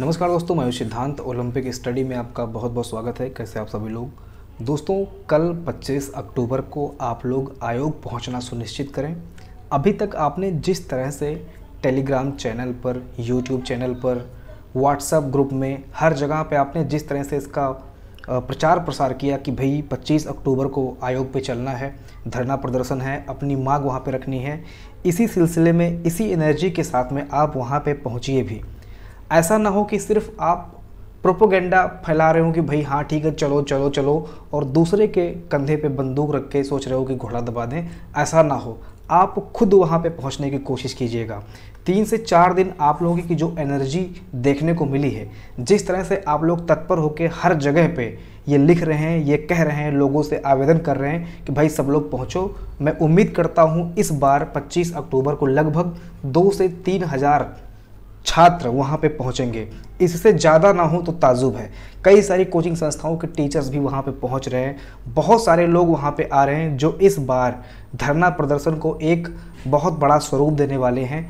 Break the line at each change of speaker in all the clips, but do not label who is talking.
नमस्कार दोस्तों मैं सिद्धांत ओलंपिक स्टडी में आपका बहुत बहुत स्वागत है कैसे आप सभी लोग दोस्तों कल 25 अक्टूबर को आप लोग आयोग पहुंचना सुनिश्चित करें अभी तक आपने जिस तरह से टेलीग्राम चैनल पर यूट्यूब चैनल पर व्हाट्सएप ग्रुप में हर जगह पे आपने जिस तरह से इसका प्रचार प्रसार किया कि भाई 25 अक्टूबर को आयोग पे चलना है धरना प्रदर्शन है अपनी मांग वहाँ पे रखनी है इसी सिलसिले में इसी एनर्जी के साथ में आप वहाँ पे पहुँचिए भी ऐसा ना हो कि सिर्फ आप प्रोपोगेंडा फैला रहे हो कि भाई हाँ ठीक है चलो चलो चलो और दूसरे के कंधे पे बंदूक रख के सोच रहे हो कि घोड़ा दबा दें ऐसा ना हो आप खुद वहाँ पे पहुँचने की कोशिश कीजिएगा तीन से चार दिन आप लोगों की जो एनर्जी देखने को मिली है जिस तरह से आप लोग तत्पर होकर हर जगह पे ये लिख रहे हैं ये कह रहे हैं लोगों से आवेदन कर रहे हैं कि भाई सब लोग पहुँचो मैं उम्मीद करता हूँ इस बार 25 अक्टूबर को लगभग दो से तीन हज़ार छात्र वहाँ पे पहुँचेंगे इससे ज़्यादा ना हो तो ताजुब है कई सारी कोचिंग संस्थाओं के टीचर्स भी वहाँ पे पहुँच रहे हैं बहुत सारे लोग वहाँ पे आ रहे हैं जो इस बार धरना प्रदर्शन को एक बहुत बड़ा स्वरूप देने वाले हैं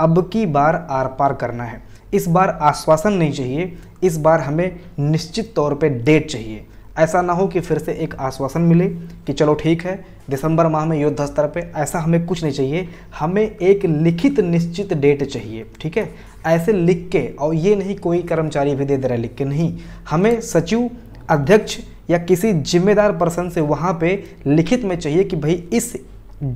अब की बार आर पार करना है इस बार आश्वासन नहीं चाहिए इस बार हमें निश्चित तौर पर डेट चाहिए ऐसा ना हो कि फिर से एक आश्वासन मिले कि चलो ठीक है दिसंबर माह में युद्ध स्तर पर ऐसा हमें कुछ नहीं चाहिए हमें एक लिखित निश्चित डेट चाहिए ठीक है ऐसे लिख के और ये नहीं कोई कर्मचारी भी दे दे रहा है लिख के नहीं हमें सचिव अध्यक्ष या किसी जिम्मेदार पर्सन से वहाँ पे लिखित में चाहिए कि भाई इस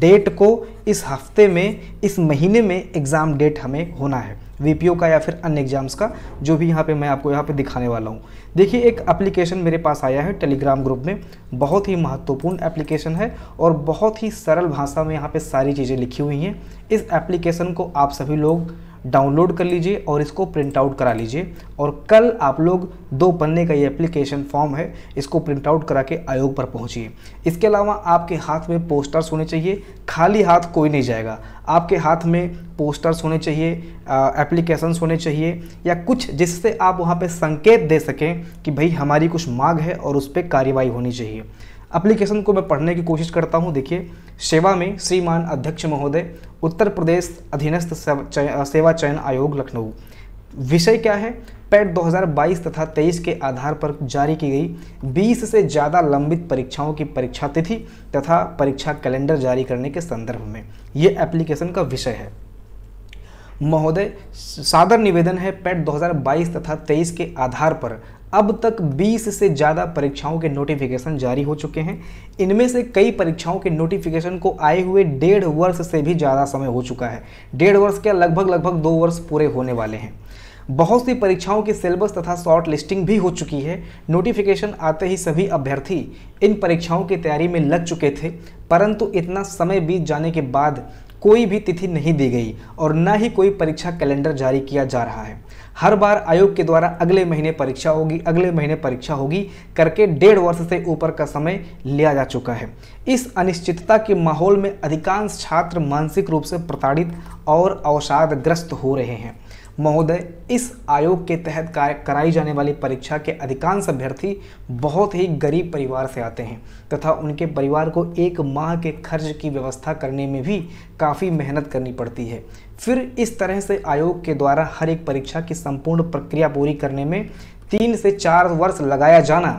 डेट को इस हफ्ते में इस महीने में एग्ज़ाम डेट हमें होना है वी का या फिर अन्य एग्जाम्स का जो भी यहाँ पे मैं आपको यहाँ पे दिखाने वाला हूँ देखिए एक एप्लीकेशन मेरे पास आया है टेलीग्राम ग्रुप में बहुत ही महत्वपूर्ण एप्लीकेशन है और बहुत ही सरल भाषा में यहाँ पे सारी चीज़ें लिखी हुई हैं इस एप्लीकेशन को आप सभी लोग डाउनलोड कर लीजिए और इसको प्रिंट आउट करा लीजिए और कल आप लोग दो पन्ने का ये एप्लीकेशन फॉर्म है इसको प्रिंट आउट करा के आयोग पर पहुँचिए इसके अलावा आपके हाथ में पोस्टर्स होने चाहिए खाली हाथ कोई नहीं जाएगा आपके हाथ में पोस्टर्स होने चाहिए एप्लीकेशंस होने चाहिए या कुछ जिससे आप वहाँ पर संकेत दे सकें कि भाई हमारी कुछ मांग है और उस पर कार्रवाई होनी चाहिए एप्लीकेशन को मैं पढ़ने की कोशिश करता हूँ देखिए सेवा में श्रीमान अध्यक्ष महोदय उत्तर प्रदेश अधीनस्थ सेवा चयन आयोग लखनऊ विषय क्या है पैट 2022 तथा 23 के आधार पर जारी की गई 20 से ज़्यादा लंबित परीक्षाओं की परीक्षा तिथि तथा परीक्षा कैलेंडर जारी करने के संदर्भ में ये एप्लीकेशन का विषय है महोदय सादर निवेदन है पैट 2022 तथा 23 के आधार पर अब तक 20 से ज़्यादा परीक्षाओं के नोटिफिकेशन जारी हो चुके हैं इनमें से कई परीक्षाओं के नोटिफिकेशन को आए हुए डेढ़ वर्ष से भी ज़्यादा समय हो चुका है डेढ़ वर्ष क्या लगभग लगभग दो वर्ष पूरे होने वाले हैं बहुत सी परीक्षाओं की सिलेबस तथा शॉर्ट लिस्टिंग भी हो चुकी है नोटिफिकेशन आते ही सभी अभ्यर्थी इन परीक्षाओं की तैयारी में लग चुके थे परंतु इतना समय बीत जाने के बाद कोई भी तिथि नहीं दी गई और न ही कोई परीक्षा कैलेंडर जारी किया जा रहा है हर बार आयोग के द्वारा अगले महीने परीक्षा होगी अगले महीने परीक्षा होगी करके डेढ़ वर्ष से ऊपर का समय लिया जा चुका है इस अनिश्चितता के माहौल में अधिकांश छात्र मानसिक रूप से प्रताड़ित और अवसादग्रस्त हो रहे हैं महोदय इस आयोग के तहत कराई जाने वाली परीक्षा के अधिकांश अभ्यर्थी बहुत ही गरीब परिवार से आते हैं तथा उनके परिवार को एक माह के खर्च की व्यवस्था करने में भी काफ़ी मेहनत करनी पड़ती है फिर इस तरह से आयोग के द्वारा हर एक परीक्षा की संपूर्ण प्रक्रिया पूरी करने में तीन से चार वर्ष लगाया जाना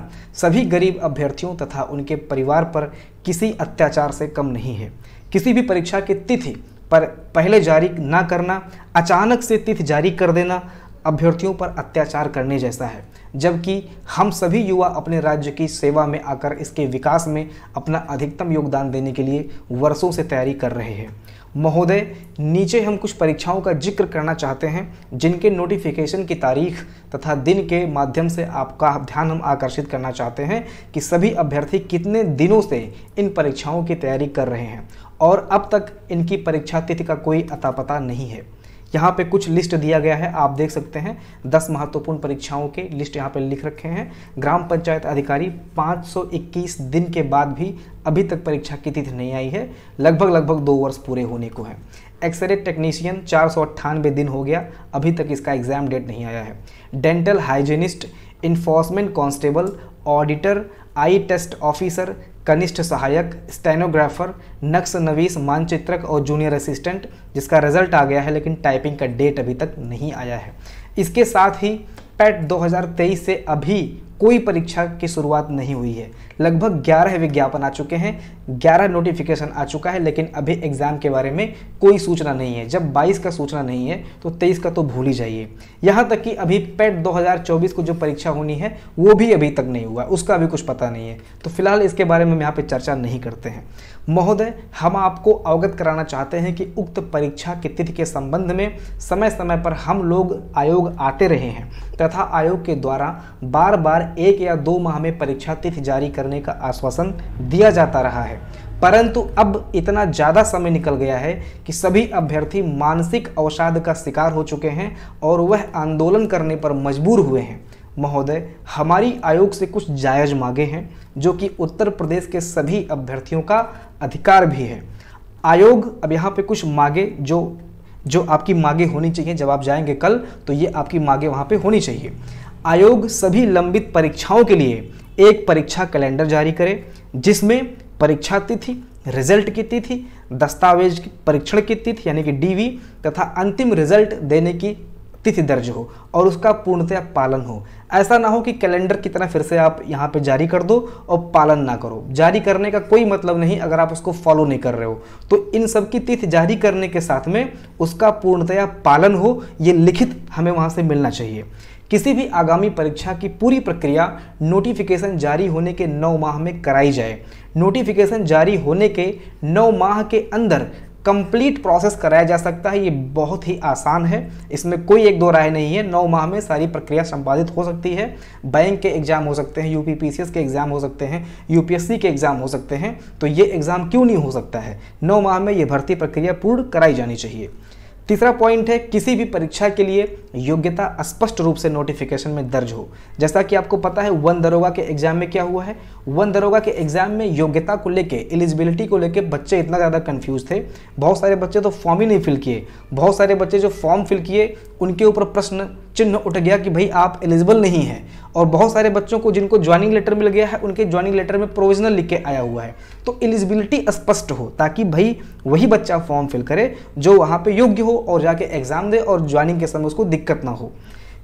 सभी गरीब अभ्यर्थियों तथा उनके परिवार पर किसी अत्याचार से कम नहीं है किसी भी परीक्षा की तिथि पर पहले जारी ना करना अचानक से तिथि जारी कर देना अभ्यर्थियों पर अत्याचार करने जैसा है जबकि हम सभी युवा अपने राज्य की सेवा में आकर इसके विकास में अपना अधिकतम योगदान देने के लिए वर्षों से तैयारी कर रहे हैं महोदय नीचे हम कुछ परीक्षाओं का जिक्र करना चाहते हैं जिनके नोटिफिकेशन की तारीख तथा दिन के माध्यम से आपका ध्यान हम आकर्षित करना चाहते हैं कि सभी अभ्यर्थी कितने दिनों से इन परीक्षाओं की तैयारी कर रहे हैं और अब तक इनकी परीक्षा तिथि का कोई अतापता नहीं है यहाँ पे कुछ लिस्ट दिया गया है आप देख सकते हैं दस महत्वपूर्ण परीक्षाओं के लिस्ट यहाँ पे लिख रखे हैं ग्राम पंचायत अधिकारी 521 दिन के बाद भी अभी तक परीक्षा की तिथि नहीं आई है लगभग लगभग दो वर्ष पूरे होने को है एक्सरे टेक्नीशियन चार दिन हो गया अभी तक इसका एग्जाम डेट नहीं आया है dental hygienist enforcement constable auditor eye test officer कनिष्ठ सहायक स्टेनोग्राफर नक्स नवीस मानचित्रक और जूनियर असिस्टेंट जिसका रिजल्ट आ गया है लेकिन टाइपिंग का डेट अभी तक नहीं आया है इसके साथ ही पैट 2023 से अभी कोई परीक्षा की शुरुआत नहीं हुई है लगभग ग्यारह विज्ञापन आ चुके हैं ग्यारह नोटिफिकेशन आ चुका है लेकिन अभी एग्ज़ाम के बारे में कोई सूचना नहीं है जब 22 का सूचना नहीं है तो 23 का तो भूल ही जाइए यहाँ तक कि अभी पेट 2024 e को जो परीक्षा होनी है वो भी अभी तक नहीं हुआ उसका भी कुछ पता नहीं है तो फिलहाल इसके बारे में हम यहाँ पर चर्चा नहीं करते हैं महोदय हम आपको अवगत कराना चाहते हैं कि उक्त परीक्षा की तिथि के संबंध में समय समय पर हम लोग आयोग आते रहे हैं तथा आयोग के द्वारा बार बार एक या दो माह में परीक्षा तिथि जारी करने का आश्वासन दिया जाता रहा है परंतु अब इतना ज़्यादा समय निकल गया है कि सभी अभ्यर्थी मानसिक अवसाद का शिकार हो चुके हैं और वह आंदोलन करने पर मजबूर हुए हैं महोदय हमारी आयोग से कुछ जायज मांगे हैं जो कि उत्तर प्रदेश के सभी अभ्यर्थियों का अधिकार भी है आयोग अब यहाँ पे कुछ मांगे जो जो आपकी मांगे होनी चाहिए जब आप जाएंगे कल तो ये आपकी मांगे वहाँ पे होनी चाहिए आयोग सभी लंबित परीक्षाओं के लिए एक परीक्षा कैलेंडर जारी करे जिसमें परीक्षा तिथि रिजल्ट की तिथि दस्तावेज परीक्षण की तिथि यानी कि डीवी तथा अंतिम रिजल्ट देने की तिथि दर्ज हो और उसका पूर्णतया पालन हो ऐसा ना हो कि कैलेंडर कितना फिर से आप यहाँ पे जारी कर दो और पालन ना करो जारी करने का कोई मतलब नहीं अगर आप उसको फॉलो नहीं कर रहे हो तो इन सब की तिथि जारी करने के साथ में उसका पूर्णतया पालन हो ये लिखित हमें वहाँ से मिलना चाहिए किसी भी आगामी परीक्षा की पूरी प्रक्रिया नोटिफिकेशन जारी होने के नौ माह में कराई जाए नोटिफिकेशन जारी होने के नौ माह के अंदर कंप्लीट प्रोसेस कराया जा सकता है ये बहुत ही आसान है इसमें कोई एक दो राय नहीं है नौ माह में सारी प्रक्रिया संपादित हो सकती है बैंक के एग्ज़ाम हो सकते हैं यूपीपीसीएस के एग्ज़ाम हो सकते हैं यूपीएससी के एग्ज़ाम हो सकते हैं तो ये एग्ज़ाम क्यों नहीं हो सकता है नौ माह में ये भर्ती प्रक्रिया पूर्ण कराई जानी चाहिए तीसरा पॉइंट है किसी भी परीक्षा के लिए योग्यता स्पष्ट रूप से नोटिफिकेशन में दर्ज हो जैसा कि आपको पता है वन दरोगा के एग्जाम में क्या हुआ है वन दरोगा के एग्जाम में योग्यता को लेके एलिजिबिलिटी को लेके बच्चे इतना ज़्यादा कन्फ्यूज थे बहुत सारे बच्चे तो फॉर्म ही नहीं फिल किए बहुत सारे बच्चे जो फॉर्म फिल किए उनके ऊपर प्रश्न चिन्ह उठ गया कि भाई आप एलिजिबल नहीं हैं और बहुत सारे बच्चों को जिनको ज्वाइनिंग लेटर मिल गया है उनके ज्वाइनिंग लेटर में प्रोविजनल लिख के आया हुआ है तो एलिजिबिलिटी स्पष्ट हो ताकि भाई वही बच्चा फॉर्म फिल करे जो वहाँ पे योग्य हो और जाके एग्ज़ाम दे और ज्वाइनिंग के समय उसको दिक्कत ना हो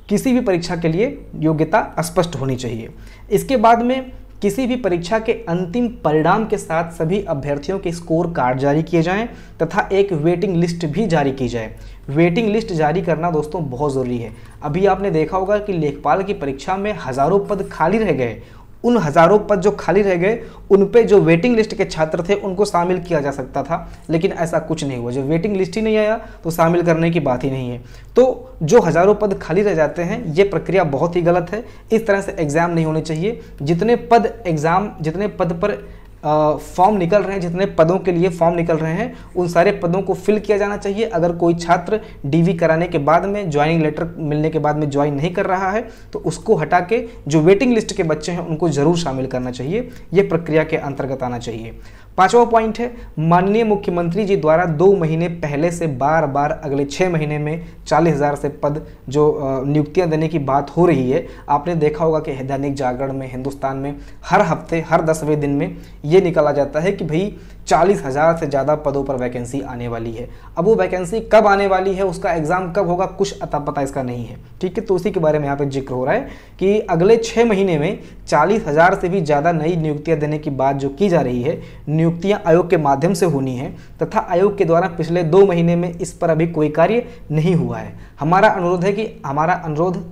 किसी भी परीक्षा के लिए योग्यता स्पष्ट होनी चाहिए इसके बाद में किसी भी परीक्षा के अंतिम परिणाम के साथ सभी अभ्यर्थियों के स्कोर कार्ड जारी किए जाएं तथा एक वेटिंग लिस्ट भी जारी की जाए वेटिंग लिस्ट जारी करना दोस्तों बहुत ज़रूरी है अभी आपने देखा होगा कि लेखपाल की परीक्षा में हज़ारों पद खाली रह गए उन हज़ारों पद जो खाली रह गए उन पे जो वेटिंग लिस्ट के छात्र थे उनको शामिल किया जा सकता था लेकिन ऐसा कुछ नहीं हुआ जब वेटिंग लिस्ट ही नहीं आया तो शामिल करने की बात ही नहीं है तो जो हज़ारों पद खाली रह जाते हैं ये प्रक्रिया बहुत ही गलत है इस तरह से एग्ज़ाम नहीं होने चाहिए जितने पद एग्ज़ाम जितने पद पर फॉर्म निकल रहे हैं जितने पदों के लिए फॉर्म निकल रहे हैं उन सारे पदों को फिल किया जाना चाहिए अगर कोई छात्र डीवी कराने के बाद में ज्वाइनिंग लेटर मिलने के बाद में ज्वाइन नहीं कर रहा है तो उसको हटा के जो वेटिंग लिस्ट के बच्चे हैं उनको ज़रूर शामिल करना चाहिए ये प्रक्रिया के अंतर्गत आना चाहिए पांचवा पॉइंट है माननीय मुख्यमंत्री जी द्वारा दो महीने पहले से बार बार अगले छः महीने में चालीस हज़ार से पद जो नियुक्तियां देने की बात हो रही है आपने देखा होगा कि दैनिक जागरण में हिंदुस्तान में हर हफ्ते हर दसवें दिन में ये निकाला जाता है कि भाई चालीस हज़ार से ज़्यादा पदों पर वैकेंसी आने वाली है अब वो वैकेंसी कब आने वाली है उसका एग्ज़ाम कब होगा कुछ अता पता इसका नहीं है ठीक है तो उसी के बारे में यहाँ पे जिक्र हो रहा है कि अगले छः महीने में चालीस हज़ार से भी ज़्यादा नई नियुक्तियाँ देने की बात जो की जा रही है नियुक्तियां आयोग के माध्यम से होनी है तथा आयोग के द्वारा पिछले दो महीने में इस पर अभी कोई कार्य नहीं हुआ है हमारा अनुरोध है कि हमारा अनुरोध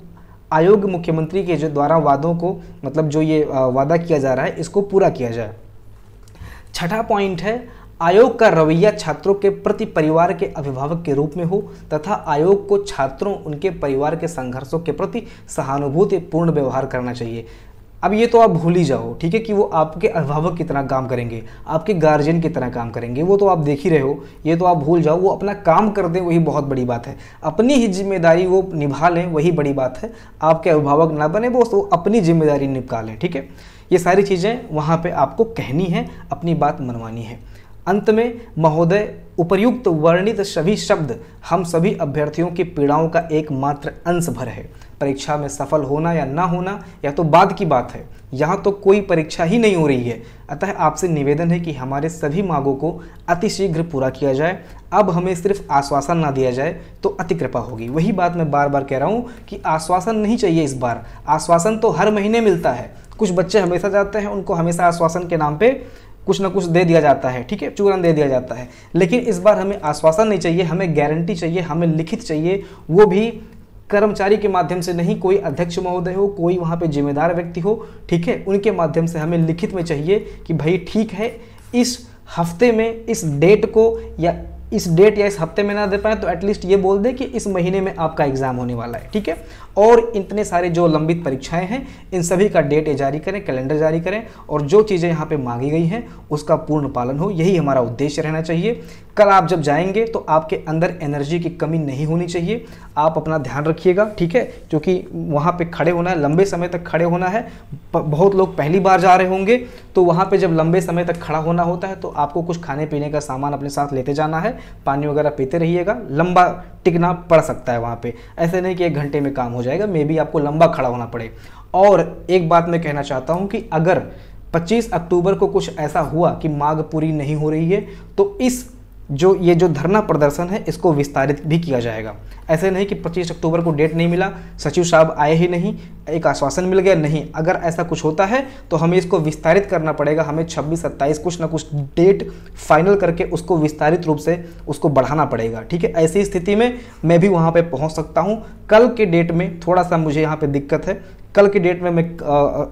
आयोग मुख्यमंत्री के जो द्वारा वादों को मतलब जो ये वादा किया जा रहा है इसको पूरा किया जाए छठा पॉइंट है आयोग का रवैया छात्रों के प्रति परिवार के अभिभावक के रूप में हो तथा आयोग को छात्रों उनके परिवार के संघर्षों के प्रति सहानुभूतिपूर्ण व्यवहार करना चाहिए अब ये तो आप भूल ही जाओ ठीक है कि वो आपके अभिभावक की तरह काम करेंगे आपके गार्जियन की तरह काम करेंगे वो तो आप देख ही रहे हो ये तो आप भूल जाओ वो अपना काम कर दें वही बहुत बड़ी बात है अपनी ही जिम्मेदारी वो निभा लें वही बड़ी बात है आपके अभिभावक ना बने वो तो अपनी जिम्मेदारी निभा लें ठीक है ये सारी चीज़ें वहाँ पर आपको कहनी है अपनी बात मनवानी है अंत में महोदय उपर्युक्त वर्णित सभी शब्द हम सभी अभ्यर्थियों की पीड़ाओं का एकमात्र अंश भर है परीक्षा में सफल होना या ना होना या तो बाद की बात है यहाँ तो कोई परीक्षा ही नहीं हो रही है अतः आपसे निवेदन है कि हमारे सभी मांगों को अतिशीघ्र पूरा किया जाए अब हमें सिर्फ आश्वासन ना दिया जाए तो अति कृपा होगी वही बात मैं बार बार कह रहा हूँ कि आश्वासन नहीं चाहिए इस बार आश्वासन तो हर महीने मिलता है कुछ बच्चे हमेशा जाते हैं उनको हमेशा आश्वासन के नाम पर कुछ ना कुछ दे दिया जाता है ठीक है चूरन दे दिया जाता है लेकिन इस बार हमें आश्वासन नहीं चाहिए हमें गारंटी चाहिए हमें लिखित चाहिए वो भी कर्मचारी के माध्यम से नहीं कोई अध्यक्ष महोदय हो कोई वहाँ पे जिम्मेदार व्यक्ति हो ठीक है उनके माध्यम से हमें लिखित में चाहिए कि भाई ठीक है इस हफ्ते में इस डेट को या इस डेट या इस हफ्ते में ना दे पाए तो एटलीस्ट ये बोल दें कि इस महीने में आपका एग्जाम होने वाला है ठीक है और इतने सारे जो लंबित परीक्षाएं हैं इन सभी का डेट जारी करें कैलेंडर जारी करें और जो चीज़ें यहाँ पे मांगी गई हैं उसका पूर्ण पालन हो यही हमारा उद्देश्य रहना चाहिए कल आप जब जाएंगे तो आपके अंदर एनर्जी की कमी नहीं होनी चाहिए आप अपना ध्यान रखिएगा ठीक है क्योंकि वहाँ पे खड़े होना है लंबे समय तक खड़े होना है बहुत लोग पहली बार जा रहे होंगे तो वहाँ पे जब लंबे समय तक खड़ा होना होता है तो आपको कुछ खाने पीने का सामान अपने साथ लेते जाना है पानी वगैरह पीते रहिएगा लंबा टिकना पड़ सकता है वहाँ पर ऐसे नहीं कि एक घंटे में काम हो जाएगा मे बी आपको लंबा खड़ा होना पड़े और एक बात मैं कहना चाहता हूँ कि अगर 25 अक्टूबर को कुछ ऐसा हुआ कि मांग पूरी नहीं हो रही है तो इस जो ये जो धरना प्रदर्शन है इसको विस्तारित भी किया जाएगा ऐसे नहीं कि 25 अक्टूबर को डेट नहीं मिला सचिव साहब आए ही नहीं एक आश्वासन मिल गया नहीं अगर ऐसा कुछ होता है तो हमें इसको विस्तारित करना पड़ेगा हमें 26 27 कुछ ना कुछ डेट फाइनल करके उसको विस्तारित रूप से उसको बढ़ाना पड़ेगा ठीक है ऐसी स्थिति में मैं भी वहाँ पर पहुँच सकता हूँ कल के डेट में थोड़ा सा मुझे यहाँ पर दिक्कत है कल की डेट में मैं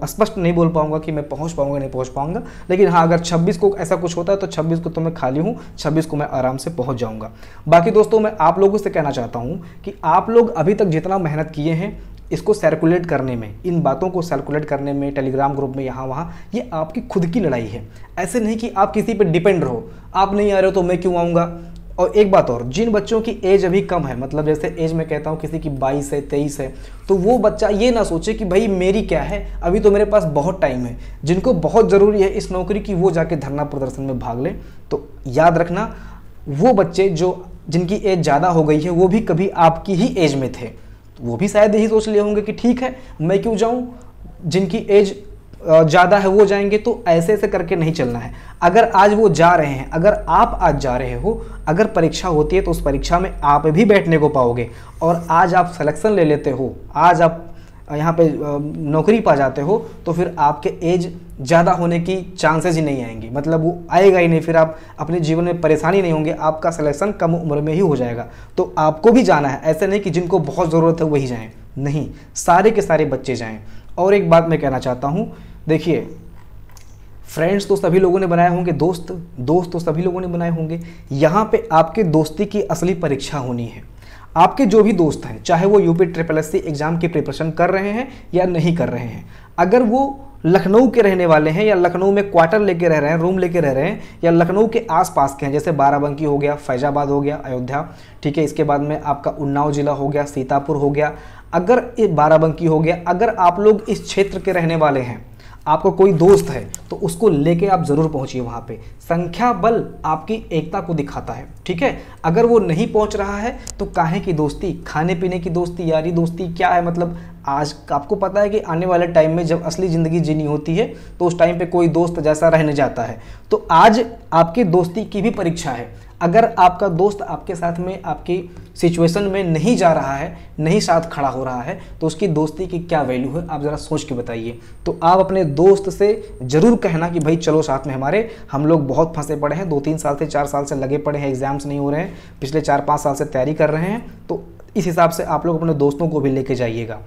स्पष्ट नहीं बोल पाऊंगा कि मैं पहुंच पाऊंगा नहीं पहुंच पाऊंगा लेकिन हाँ अगर 26 को ऐसा कुछ होता है तो 26 को तो मैं खाली हूँ 26 को मैं आराम से पहुंच जाऊंगा बाकी दोस्तों मैं आप लोगों से कहना चाहता हूँ कि आप लोग अभी तक जितना मेहनत किए हैं इसको सर्कुलेट करने में इन बातों को सर्कुलेट करने में टेलीग्राम ग्रुप में यहाँ वहाँ ये आपकी खुद की लड़ाई है ऐसे नहीं कि आप किसी पर डिपेंड रहो आप नहीं आ रहे हो तो मैं क्यों आऊँगा और एक बात और जिन बच्चों की एज अभी कम है मतलब जैसे एज में कहता हूँ किसी की बाईस है तेईस है तो वो बच्चा ये ना सोचे कि भाई मेरी क्या है अभी तो मेरे पास बहुत टाइम है जिनको बहुत ज़रूरी है इस नौकरी की वो जाके धरना प्रदर्शन में भाग लें तो याद रखना वो बच्चे जो जिनकी एज ज़्यादा हो गई है वो भी कभी आपकी ही एज में थे तो वो भी शायद यही सोच लिए होंगे कि ठीक है मैं क्यों जाऊँ जिनकी एज ज़्यादा है वो जाएंगे तो ऐसे ऐसे करके नहीं चलना है अगर आज वो जा रहे हैं अगर आप आज जा रहे हो अगर परीक्षा होती है तो उस परीक्षा में आप भी बैठने को पाओगे और आज आप सलेक्शन ले लेते हो आज आप यहाँ पे नौकरी पा जाते हो तो फिर आपके एज ज़्यादा होने की चांसेज ही नहीं आएंगी मतलब वो आएगा ही नहीं फिर आप अपने जीवन में परेशानी नहीं होंगे आपका सिलेक्शन कम उम्र में ही हो जाएगा तो आपको भी जाना है ऐसे नहीं कि जिनको बहुत ज़रूरत है वही जाएँ नहीं सारे के सारे बच्चे जाएँ और एक बात मैं कहना चाहता हूँ देखिए फ्रेंड्स तो सभी लोगों ने बनाए होंगे दोस्त दोस्त तो सभी लोगों ने बनाए होंगे यहाँ पे आपके दोस्ती की असली परीक्षा होनी है आपके जो भी दोस्त हैं चाहे वो यूपी ट्रिपल एस एग्ज़ाम की प्रिपरेशन कर रहे हैं या नहीं कर रहे हैं अगर वो लखनऊ के रहने वाले हैं या लखनऊ में क्वार्टर लेके रह रहे हैं रूम लेके रह रहे हैं या लखनऊ के आसपास के हैं जैसे बाराबंकी हो गया फैजाबाद हो गया अयोध्या ठीक है इसके बाद में आपका उन्नाव जिला हो गया सीतापुर हो गया अगर ये बाराबंकी हो गया अगर आप लोग इस क्षेत्र के रहने वाले हैं आपका कोई दोस्त है तो उसको लेके आप ज़रूर पहुंचिए वहाँ पे संख्या बल आपकी एकता को दिखाता है ठीक है अगर वो नहीं पहुंच रहा है तो काहे की दोस्ती खाने पीने की दोस्ती यारी दोस्ती क्या है मतलब आज आपको पता है कि आने वाले टाइम में जब असली ज़िंदगी जीनी होती है तो उस टाइम पे कोई दोस्त जैसा रहने जाता है तो आज आपकी दोस्ती की भी परीक्षा है अगर आपका दोस्त आपके साथ में आपकी सिचुएशन में नहीं जा रहा है नहीं साथ खड़ा हो रहा है तो उसकी दोस्ती की क्या वैल्यू है आप ज़रा सोच के बताइए तो आप अपने दोस्त से ज़रूर कहना कि भाई चलो साथ में हमारे हम लोग बहुत फंसे पड़े हैं दो तीन साल से चार साल से लगे पड़े हैं एग्ज़ाम्स नहीं हो रहे हैं पिछले चार पाँच साल से तैयारी कर रहे हैं तो इस हिसाब से आप लोग अपने दोस्तों को भी लेके जाइएगा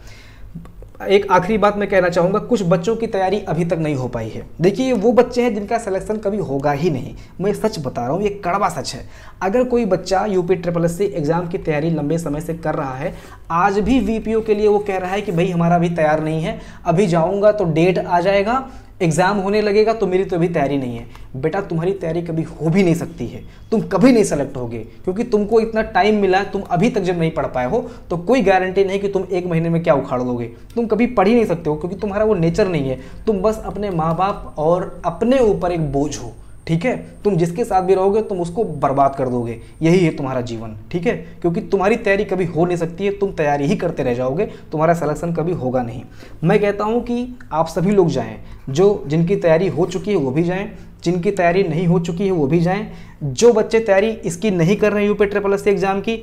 एक आखिरी बात मैं कहना चाहूँगा कुछ बच्चों की तैयारी अभी तक नहीं हो पाई है देखिए ये वो बच्चे हैं जिनका सिलेक्शन कभी होगा ही नहीं मैं सच बता रहा हूँ ये कड़वा सच है अगर कोई बच्चा यूपी ट्रिपल एस एग्ज़ाम की तैयारी लंबे समय से कर रहा है आज भी वीपीओ के लिए वो कह रहा है कि भाई हमारा अभी तैयार नहीं है अभी जाऊँगा तो डेट आ जाएगा एग्ज़ाम होने लगेगा तो मेरी तो अभी तैयारी नहीं है बेटा तुम्हारी तैयारी कभी हो भी नहीं सकती है तुम कभी नहीं सेलेक्ट होगे क्योंकि तुमको इतना टाइम मिला तुम अभी तक जब नहीं पढ़ पाए हो तो कोई गारंटी नहीं कि तुम एक महीने में क्या उखाड़ लोगे तुम कभी पढ़ ही नहीं सकते हो क्योंकि तुम्हारा वो नेचर नहीं है तुम बस अपने माँ बाप और अपने ऊपर एक बोझ हो ठीक है तुम जिसके साथ भी रहोगे तुम उसको बर्बाद कर दोगे यही है तुम्हारा जीवन ठीक है क्योंकि तुम्हारी तैयारी कभी हो नहीं सकती है तुम तैयारी ही करते रह जाओगे तुम्हारा सिलेक्शन कभी होगा नहीं मैं कहता हूँ कि आप सभी लोग जाएँ जो जिनकी तैयारी हो चुकी है वो भी जाएँ जिनकी तैयारी नहीं हो चुकी है वो भी जाएँ जो बच्चे तैयारी इसकी नहीं कर रहे यूपी ट्रिपल एस एग्ज़ाम की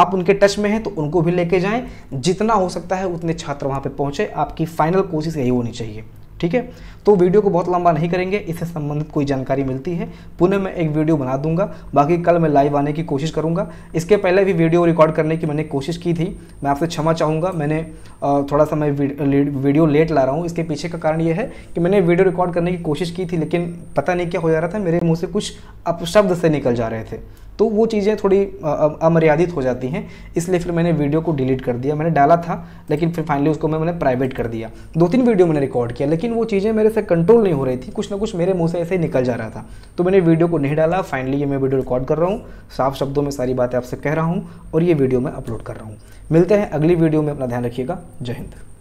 आप उनके टच में हैं तो उनको भी लेके जाएं जितना हो सकता है उतने छात्र वहाँ पे पहुँचे आपकी फाइनल कोशिश यही होनी चाहिए ठीक है तो वीडियो को बहुत लंबा नहीं करेंगे इससे संबंधित कोई जानकारी मिलती है पुनः मैं एक वीडियो बना दूंगा बाकी कल मैं लाइव आने की कोशिश करूंगा इसके पहले भी वीडियो रिकॉर्ड करने की मैंने कोशिश की थी मैं आपसे क्षमा चाहूँगा मैंने थोड़ा सा मैं वीडियो लेट ला रहा हूँ इसके पीछे का कारण यह है कि मैंने वीडियो रिकॉर्ड करने की कोशिश की थी लेकिन पता नहीं क्या हो जा रहा था मेरे मुँह से कुछ अपशब्द से निकल जा रहे थे तो वो चीज़ें थोड़ी अमर्यादित हो जाती हैं इसलिए फिर मैंने वीडियो को डिलीट कर दिया मैंने डाला था लेकिन फिर फाइनली उसको मैं मैंने प्राइवेट कर दिया दो तीन वीडियो मैंने रिकॉर्ड किया लेकिन वो चीज़ें मेरे से कंट्रोल नहीं हो रही थी कुछ ना कुछ मेरे मुँह से ऐसे ही निकल जा रहा था तो मैंने वीडियो को नहीं डाला फाइनली ये मैं वीडियो रिकॉर्ड कर रहा हूँ साफ शब्दों में सारी बातें आपसे कह रहा हूँ और ये वीडियो मैं अपलोड कर रहा हूँ मिलते हैं अगली वीडियो में अपना ध्यान रखिएगा जय हिंद